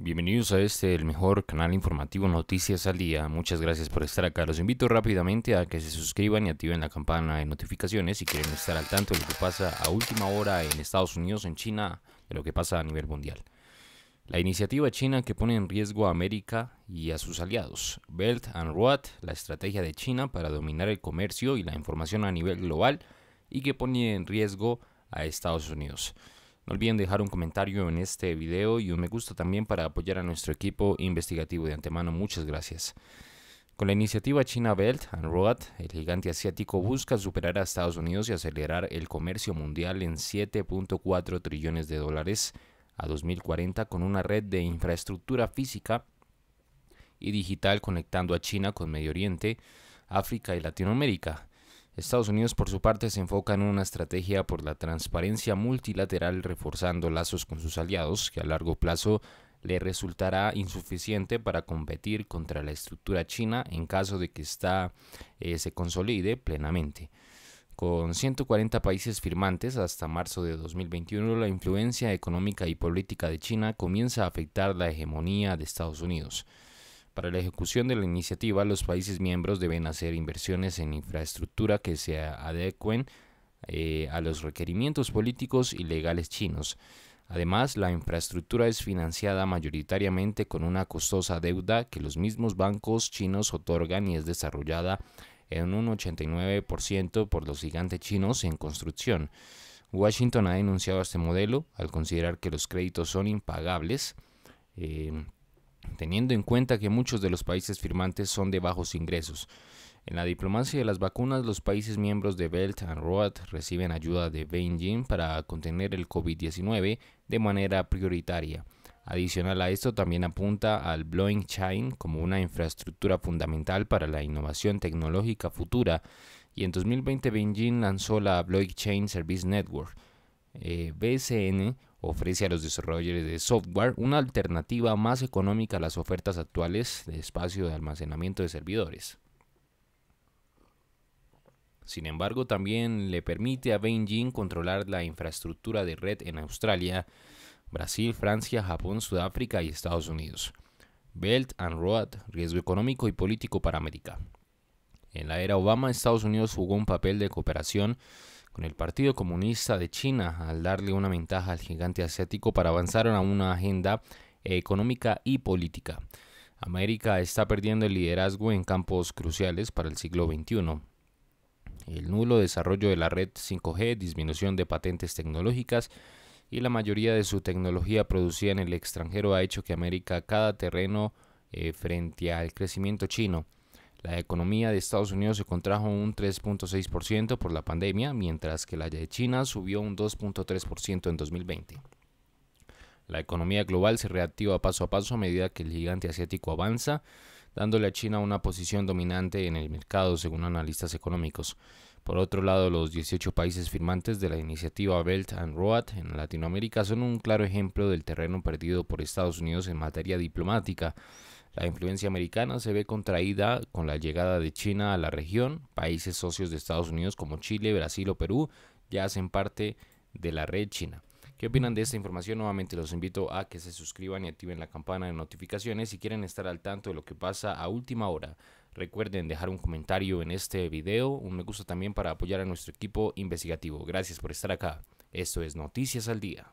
Bienvenidos a este, el mejor canal informativo Noticias al Día. Muchas gracias por estar acá. Los invito rápidamente a que se suscriban y activen la campana de notificaciones si quieren estar al tanto de lo que pasa a última hora en Estados Unidos, en China, de lo que pasa a nivel mundial. La iniciativa china que pone en riesgo a América y a sus aliados. Belt and Road, la estrategia de China para dominar el comercio y la información a nivel global y que pone en riesgo a Estados Unidos. No olviden dejar un comentario en este video y un me gusta también para apoyar a nuestro equipo investigativo de antemano. Muchas gracias. Con la iniciativa China Belt and Road, el gigante asiático busca superar a Estados Unidos y acelerar el comercio mundial en 7.4 trillones de dólares a 2040 con una red de infraestructura física y digital conectando a China con Medio Oriente, África y Latinoamérica. Estados Unidos, por su parte, se enfoca en una estrategia por la transparencia multilateral, reforzando lazos con sus aliados, que a largo plazo le resultará insuficiente para competir contra la estructura china en caso de que esta eh, se consolide plenamente. Con 140 países firmantes hasta marzo de 2021, la influencia económica y política de China comienza a afectar la hegemonía de Estados Unidos. Para la ejecución de la iniciativa, los países miembros deben hacer inversiones en infraestructura que se adecuen eh, a los requerimientos políticos y legales chinos. Además, la infraestructura es financiada mayoritariamente con una costosa deuda que los mismos bancos chinos otorgan y es desarrollada en un 89% por los gigantes chinos en construcción. Washington ha denunciado este modelo al considerar que los créditos son impagables. Eh, teniendo en cuenta que muchos de los países firmantes son de bajos ingresos. En la diplomacia de las vacunas, los países miembros de Belt and Road reciben ayuda de Beijing para contener el COVID-19 de manera prioritaria. Adicional a esto, también apunta al blockchain como una infraestructura fundamental para la innovación tecnológica futura y en 2020 Beijing lanzó la Blockchain Service Network, eh, BCN ofrece a los desarrolladores de software una alternativa más económica a las ofertas actuales de espacio de almacenamiento de servidores. Sin embargo, también le permite a Beijing controlar la infraestructura de red en Australia, Brasil, Francia, Japón, Sudáfrica y Estados Unidos. Belt and Road, riesgo económico y político para América. En la era Obama, Estados Unidos jugó un papel de cooperación el Partido Comunista de China al darle una ventaja al gigante asiático para avanzar a una agenda económica y política. América está perdiendo el liderazgo en campos cruciales para el siglo XXI. El nulo desarrollo de la red 5G, disminución de patentes tecnológicas y la mayoría de su tecnología producida en el extranjero ha hecho que América cada terreno eh, frente al crecimiento chino. La economía de Estados Unidos se contrajo un 3.6% por la pandemia, mientras que la de China subió un 2.3% en 2020. La economía global se reactiva paso a paso a medida que el gigante asiático avanza, dándole a China una posición dominante en el mercado, según analistas económicos. Por otro lado, los 18 países firmantes de la iniciativa Belt and Road en Latinoamérica son un claro ejemplo del terreno perdido por Estados Unidos en materia diplomática, la influencia americana se ve contraída con la llegada de China a la región. Países socios de Estados Unidos como Chile, Brasil o Perú ya hacen parte de la red china. ¿Qué opinan de esta información? Nuevamente los invito a que se suscriban y activen la campana de notificaciones si quieren estar al tanto de lo que pasa a última hora. Recuerden dejar un comentario en este video, un me gusta también para apoyar a nuestro equipo investigativo. Gracias por estar acá. Esto es Noticias al Día.